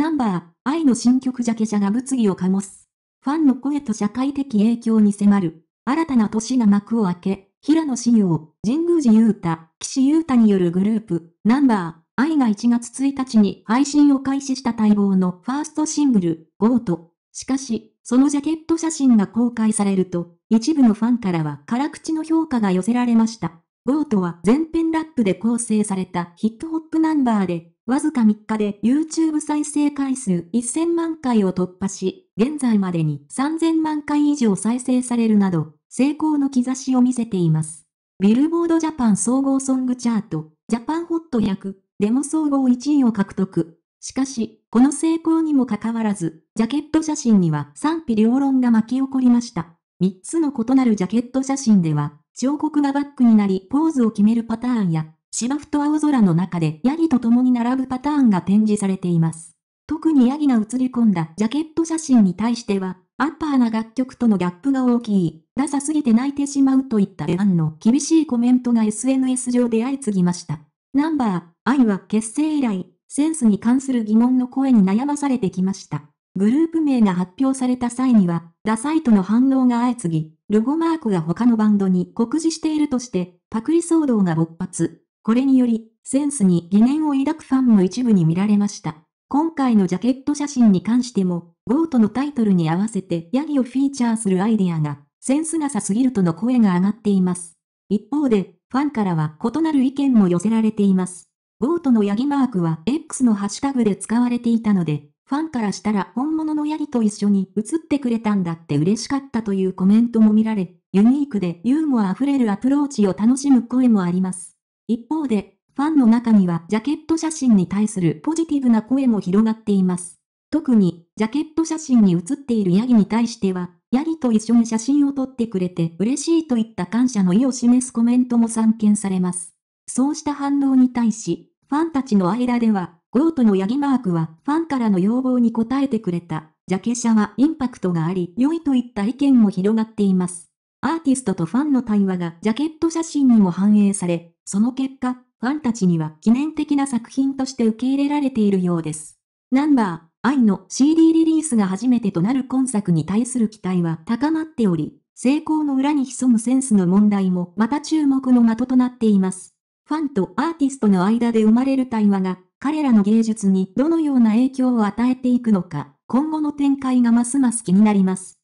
ナンバー、愛の新曲ジャケ写が物議を醸す。ファンの声と社会的影響に迫る。新たな年が幕を開け、平野紫耀、神宮寺勇太、岸優太によるグループ、ナンバー、愛が1月1日に配信を開始した待望のファーストシングル、ゴート。しかし、そのジャケット写真が公開されると、一部のファンからは辛口の評価が寄せられました。ゴートは全編ラップで構成されたヒットホップナンバーで、わずか3日で YouTube 再生回数1000万回を突破し、現在までに3000万回以上再生されるなど、成功の兆しを見せています。ビルボードジャパン総合ソングチャート、ジャパンホット100、デモ総合1位を獲得。しかし、この成功にもかかわらず、ジャケット写真には賛否両論が巻き起こりました。3つの異なるジャケット写真では、彫刻がバックになりポーズを決めるパターンや、芝生と青空の中でヤギと共に並ぶパターンが展示されています。特にヤギが映り込んだジャケット写真に対しては、アッパーな楽曲とのギャップが大きい、ダサすぎて泣いてしまうといったレアンの厳しいコメントが SNS 上で相次ぎました。ナンバー、愛は結成以来、センスに関する疑問の声に悩まされてきました。グループ名が発表された際には、ダサイとの反応が相次ぎ、ロゴマークが他のバンドに酷似しているとして、パクリ騒動が勃発。これにより、センスに疑念を抱くファンも一部に見られました。今回のジャケット写真に関しても、ゴートのタイトルに合わせてヤギをフィーチャーするアイデアが、センスなさすぎるとの声が上がっています。一方で、ファンからは異なる意見も寄せられています。ゴートのヤギマークは X のハッシュタグで使われていたので、ファンからしたら本物のヤギと一緒に映ってくれたんだって嬉しかったというコメントも見られ、ユニークでユーモア溢れるアプローチを楽しむ声もあります。一方で、ファンの中にはジャケット写真に対するポジティブな声も広がっています。特に、ジャケット写真に写っているヤギに対しては、ヤギと一緒に写真を撮ってくれて嬉しいといった感謝の意を示すコメントも散見されます。そうした反応に対し、ファンたちの間では、ゴートのヤギマークはファンからの要望に応えてくれた。ジャケ写はインパクトがあり、良いといった意見も広がっています。アーティストとファンの対話がジャケット写真にも反映され、その結果、ファンたちには記念的な作品として受け入れられているようです。ナンバー、愛の CD リリースが初めてとなる今作に対する期待は高まっており、成功の裏に潜むセンスの問題もまた注目の的となっています。ファンとアーティストの間で生まれる対話が彼らの芸術にどのような影響を与えていくのか、今後の展開がますます気になります。